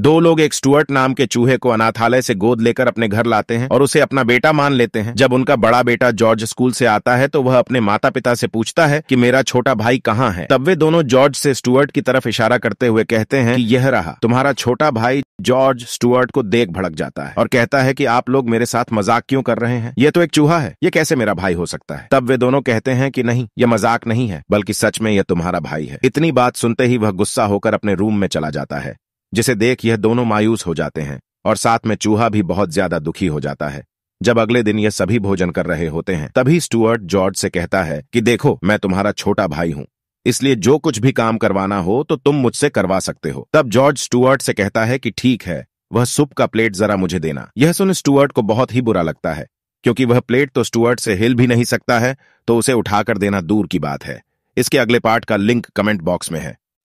दो लोग एक स्टुअर्ट नाम के चूहे को अनाथालय से गोद लेकर अपने घर लाते हैं और उसे अपना बेटा मान लेते हैं जब उनका बड़ा बेटा जॉर्ज स्कूल से आता है तो वह अपने माता पिता से पूछता है कि मेरा छोटा भाई कहाँ है तब वे दोनों जॉर्ज से स्टुअर्ट की तरफ इशारा करते हुए कहते हैं कि यह रहा तुम्हारा छोटा भाई जॉर्ज स्टुअर्ट को देख भड़क जाता है और कहता है कि आप लोग मेरे साथ मजाक क्यों कर रहे हैं ये तो एक चूहा है ये कैसे मेरा भाई हो सकता है तब वे दोनों कहते हैं कि नहीं ये मजाक नहीं है बल्कि सच में यह तुम्हारा भाई है इतनी बात सुनते ही वह गुस्सा होकर अपने रूम में चला जाता है जिसे देख यह दोनों मायूस हो जाते हैं और साथ में चूहा भी बहुत ज्यादा दुखी हो जाता है जब अगले दिन यह सभी भोजन कर रहे होते हैं तभी स्टुअर्ट जॉर्ज से कहता है कि देखो मैं तुम्हारा छोटा भाई हूँ इसलिए जो कुछ भी काम करवाना हो तो तुम मुझसे करवा सकते हो तब जॉर्ज स्टुअर्ट से कहता है कि ठीक है वह सुप का प्लेट जरा मुझे देना यह सुन स्टुअर्ट को बहुत ही बुरा लगता है क्योंकि वह प्लेट तो स्टुअर्ट से हिल भी नहीं सकता है तो उसे उठाकर देना दूर की बात है इसके अगले पार्ट का लिंक कमेंट बॉक्स में है